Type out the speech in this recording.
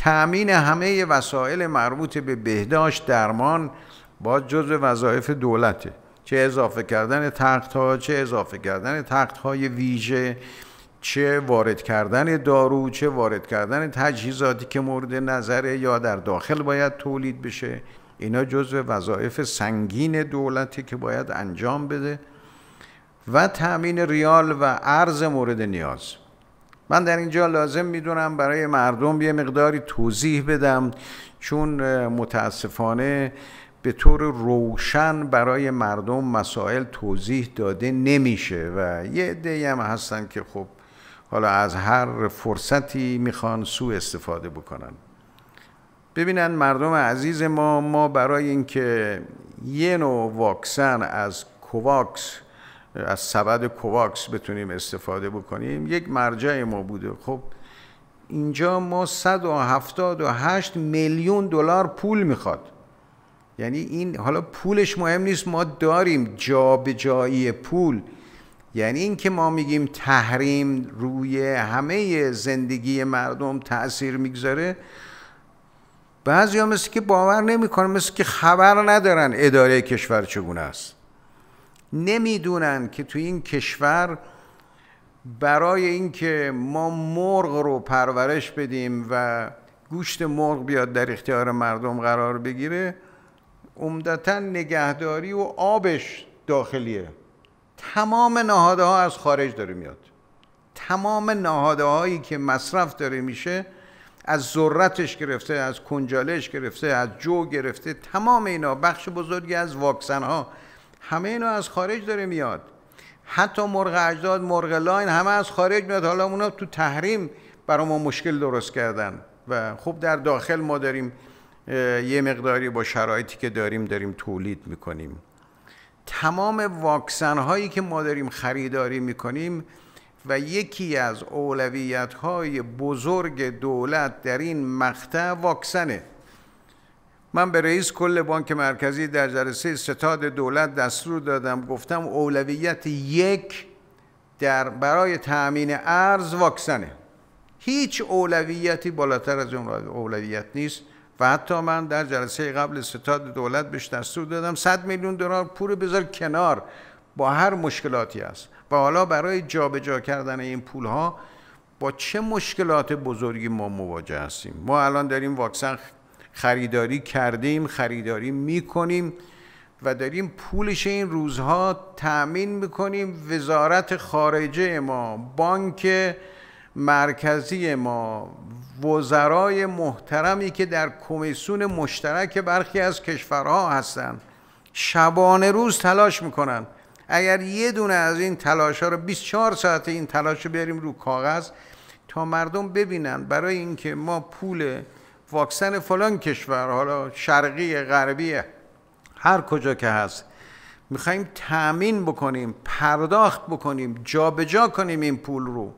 تأمین همه وسایل مربوط به بهداشت درمان با جزء وظایف دولته چه اضافه کردن تخت ها چه اضافه کردن تخت های ویژه چه وارد کردن دارو چه وارد کردن تجهیزاتی که مورد نظره یا در داخل باید تولید بشه اینا جزء وظایف سنگین دولتی که باید انجام بده و تامین ریال و ارز مورد نیاز من در اینجا لازم میدونم برای مردم یه مقداری توضیح بدم چون متاسفانه به طور روشن برای مردم مسائل توضیح داده نمیشه و یه عده‌ای هم هستن که خب حالا از هر فرصتی میخوان سوء استفاده بکنن ببینن مردم عزیز ما ما برای اینکه یه نوع واکسن از کوواکس از سبد کوواکس بتونیم استفاده بکنیم یک مرجع ما بوده خب اینجا ما 178 میلیون دلار پول میخواد یعنی این حالا پولش مهم نیست ما داریم جا به جایی پول یعنی اینکه ما میگیم تحریم روی همه زندگی مردم تاثیر میگذاره بعضی ها مثل که باور نمیکنن مثل که خبر ندارن اداره کشور چگونه است نمیدونن که تو این کشور برای اینکه ما مرغ رو پرورش بدیم و گوشت مرغ بیاد در اختیار مردم قرار بگیره عمدتا نگهداری و آبش داخلیه تمام نهاده ها از خارج داره میاد تمام نهاده هایی که مصرف داره میشه از ذرتش گرفته از کنجالش گرفته از جو گرفته تمام اینا بخش بزرگی از واکسن ها همه اینو از خارج داره میاد حتی مرغ اجداد مرغ لاین همه از خارج میاد حالا اونا تو تحریم برای ما مشکل درست کردن و خوب در داخل ما داریم یه مقداری با شرایطی که داریم داریم تولید میکنیم تمام واکسن هایی که ما داریم خریداری میکنیم و یکی از اولویت های بزرگ دولت در این مقطع واکسنه من به رئیس کل بانک مرکزی در جلسه ستاد دولت دستور دادم گفتم اولویت یک در برای تأمین ارز واکسنه هیچ اولویتی بالاتر از اون اولویت نیست و حتی من در جلسه قبل ستاد دولت بهش دستور دادم 100 میلیون دلار پول بذار کنار با هر مشکلاتی است و حالا برای جابجا جا کردن این پول ها با چه مشکلات بزرگی ما مواجه هستیم ما الان داریم واکسن خریداری کردیم خریداری میکنیم و داریم پولش این روزها تأمین میکنیم وزارت خارجه ما بانک مرکزی ما وزرای محترمی که در کمیسیون مشترک برخی از کشورها هستند شبانه روز تلاش میکنن اگر یه دونه از این تلاش ها رو 24 ساعت این تلاش رو بیاریم رو کاغذ تا مردم ببینن برای اینکه ما پول واکسن فلان کشور حالا شرقی غربی هر کجا که هست میخوایم تامین بکنیم پرداخت بکنیم جابجا جا کنیم این پول رو